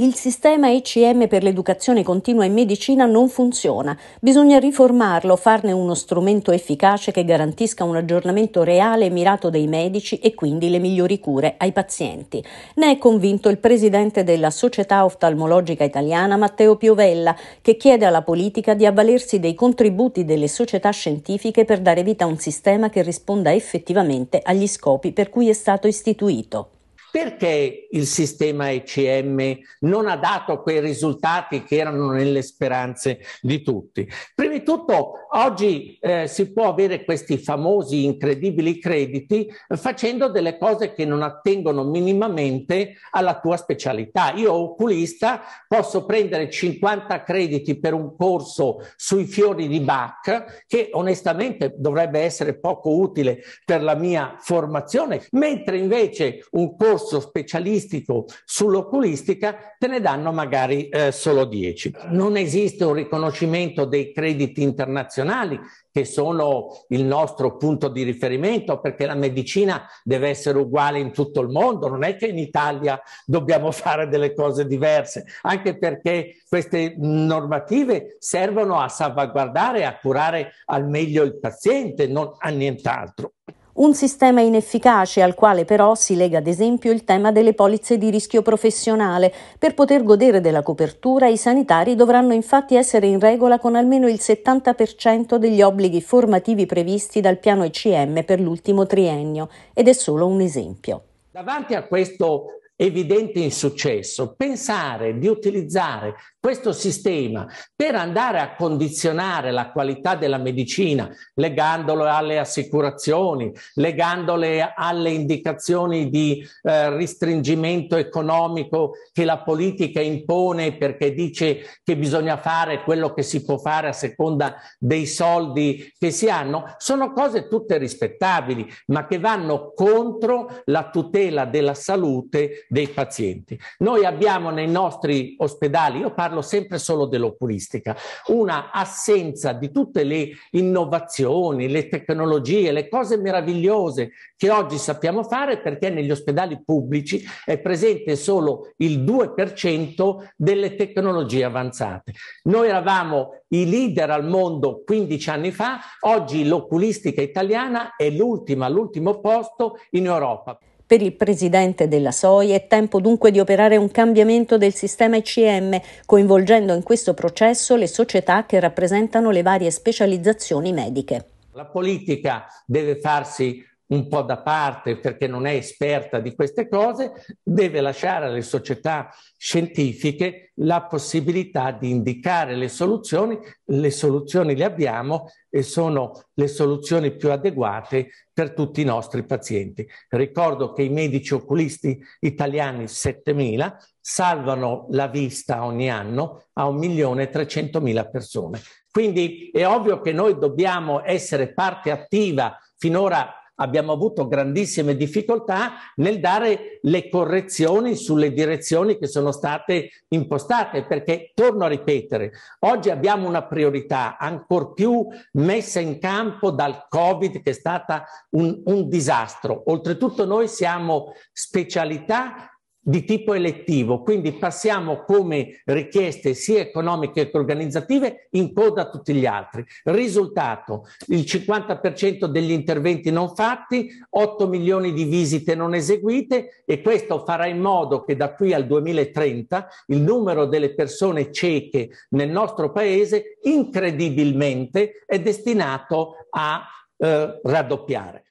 Il sistema ECM per l'educazione continua in medicina non funziona. Bisogna riformarlo, farne uno strumento efficace che garantisca un aggiornamento reale e mirato dei medici e quindi le migliori cure ai pazienti. Ne è convinto il presidente della Società Oftalmologica Italiana Matteo Piovella, che chiede alla politica di avvalersi dei contributi delle società scientifiche per dare vita a un sistema che risponda effettivamente agli scopi per cui è stato istituito. Perché il sistema ECM non ha dato quei risultati che erano nelle speranze di tutti? Prima di tutto, oggi eh, si può avere questi famosi incredibili crediti facendo delle cose che non attengono minimamente alla tua specialità. Io, oculista, posso prendere 50 crediti per un corso sui fiori di Bach, che onestamente dovrebbe essere poco utile per la mia formazione, mentre invece un corso corso specialistico sull'oculistica te ne danno magari eh, solo 10. Non esiste un riconoscimento dei crediti internazionali che sono il nostro punto di riferimento perché la medicina deve essere uguale in tutto il mondo, non è che in Italia dobbiamo fare delle cose diverse, anche perché queste normative servono a salvaguardare e a curare al meglio il paziente, non a nient'altro. Un sistema inefficace al quale però si lega ad esempio il tema delle polizze di rischio professionale. Per poter godere della copertura i sanitari dovranno infatti essere in regola con almeno il 70% degli obblighi formativi previsti dal piano ECM per l'ultimo triennio ed è solo un esempio. Davanti a questo evidente insuccesso, pensare di utilizzare questo sistema per andare a condizionare la qualità della medicina, legandolo alle assicurazioni, legandole alle indicazioni di eh, ristringimento economico che la politica impone perché dice che bisogna fare quello che si può fare a seconda dei soldi che si hanno, sono cose tutte rispettabili, ma che vanno contro la tutela della salute dei pazienti. Noi abbiamo nei nostri ospedali, io parlo parlo sempre solo dell'oculistica, una assenza di tutte le innovazioni, le tecnologie, le cose meravigliose che oggi sappiamo fare perché negli ospedali pubblici è presente solo il 2% delle tecnologie avanzate. Noi eravamo i leader al mondo 15 anni fa, oggi l'oculistica italiana è l'ultima, l'ultimo posto in Europa. Per il presidente della SOI è tempo dunque di operare un cambiamento del sistema ICM, coinvolgendo in questo processo le società che rappresentano le varie specializzazioni mediche. La politica deve farsi un po' da parte perché non è esperta di queste cose, deve lasciare alle società scientifiche la possibilità di indicare le soluzioni. Le soluzioni le abbiamo e sono le soluzioni più adeguate per tutti i nostri pazienti. Ricordo che i medici oculisti italiani 7.000 salvano la vista ogni anno a 1.300.000 persone. Quindi è ovvio che noi dobbiamo essere parte attiva. Finora abbiamo avuto grandissime difficoltà nel dare le correzioni sulle direzioni che sono state impostate, perché, torno a ripetere, oggi abbiamo una priorità ancor più messa in campo dal Covid che è stata un, un disastro. Oltretutto noi siamo specialità di tipo elettivo, quindi passiamo come richieste sia economiche che organizzative in coda a tutti gli altri. Risultato, il 50% degli interventi non fatti, 8 milioni di visite non eseguite e questo farà in modo che da qui al 2030 il numero delle persone cieche nel nostro paese incredibilmente è destinato a eh, raddoppiare.